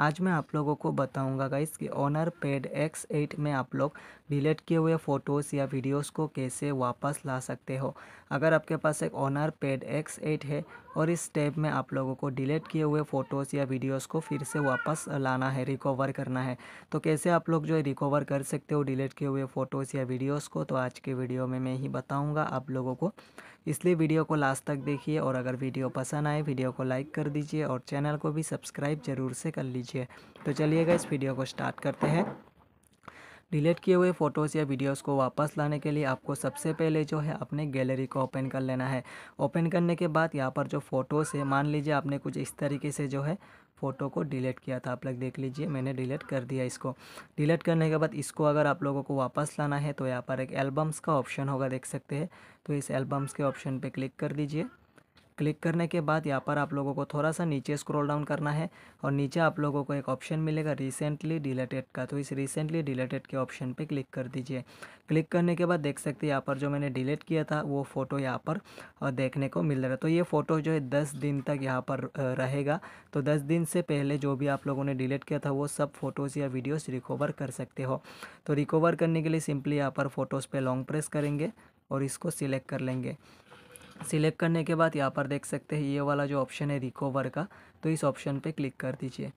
आज मैं आप लोगों को बताऊंगा गाइस कि ऑनर पेड एक्स एट में आप लोग डिलीट किए हुए फ़ोटोज़ या वीडियोस को कैसे वापस ला सकते हो अगर आपके पास एक ऑनर पेड एक्स एट है और इस स्टेप में आप लोगों को डिलीट किए हुए फ़ोटोज़ या वीडियोस को फिर से वापस लाना है रिकवर करना है तो कैसे आप लोग जो है रिकवर कर सकते हो डिलीट किए हुए फ़ोटोज़ या वीडियोस को तो आज के वीडियो में मैं ही बताऊंगा आप लोगों को इसलिए वीडियो को लास्ट तक देखिए और अगर वीडियो पसंद आए वीडियो को लाइक कर दीजिए और चैनल को भी सब्सक्राइब ज़रूर से कर लीजिए कीजिए तो चलिएगा इस वीडियो को स्टार्ट करते हैं डिलीट किए हुए फ़ोटोज़ या वीडियोस को वापस लाने के लिए आपको सबसे पहले जो है अपने गैलरी को ओपन कर लेना है ओपन करने के बाद यहाँ पर जो फ़ोटोज़ है मान लीजिए आपने कुछ इस तरीके से जो है फ़ोटो को डिलीट किया था आप लोग देख लीजिए मैंने डिलीट कर दिया इसको डिलीट करने के बाद इसको अगर आप लोगों को वापस लाना है तो यहाँ पर एक एल्बम्स का ऑप्शन होगा देख सकते हैं तो इस एल्बम्स के ऑप्शन पर क्लिक कर दीजिए क्लिक करने के बाद यहाँ पर आप लोगों को थोड़ा सा नीचे स्क्रॉल डाउन करना है और नीचे आप लोगों को एक ऑप्शन मिलेगा रिसेंटली डिलेटेड का तो इस रिसेंटली डिलेटेड के ऑप्शन पे क्लिक कर दीजिए क्लिक करने के बाद देख सकते हैं यहाँ पर जो मैंने डिलीट किया था वो फ़ोटो यहाँ पर देखने को मिल रहा है तो ये फ़ोटो जो है दस दिन तक यहाँ पर रहेगा तो दस दिन से पहले जो भी आप लोगों ने डिलीट किया था वो सब फ़ोटोज़ या वीडियोज़ रिकवर कर सकते हो तो रिकवर करने के लिए सिंपली यहाँ पर फ़ोटोज़ पर लॉन्ग प्रेस करेंगे और इसको सिलेक्ट कर लेंगे सिलेक्ट करने के बाद यहाँ पर देख सकते हैं ये वाला जो ऑप्शन है रिकवर का तो इस ऑप्शन पे क्लिक कर दीजिए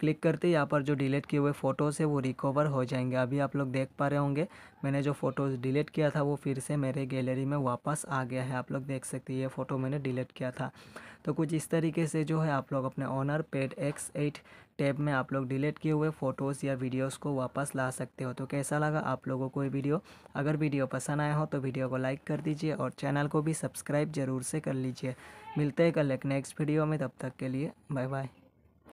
क्लिक करते यहाँ पर जो डिलीट किए हुए फ़ोटोज़ है वो रिकवर हो जाएंगे अभी आप लोग देख पा रहे होंगे मैंने जो फ़ोटोज़ डिलीट किया था वो फिर से मेरे गैलरी में वापस आ गया है आप लोग देख सकते हैं ये फ़ोटो मैंने डिलीट किया था तो कुछ इस तरीके से जो है आप लोग अपने Honor pad X eight tab में आप लोग डिलीट किए हुए फ़ोटोज़ या वीडियोज़ को वापस ला सकते हो तो कैसा लगा आप लोगों को ये वीडियो अगर वीडियो पसंद आया हो तो वीडियो को लाइक कर दीजिए और चैनल को भी सब्सक्राइब ज़रूर से कर लीजिए मिलते हैं कल एक नेक्स्ट वीडियो में तब तक के लिए बाय बाय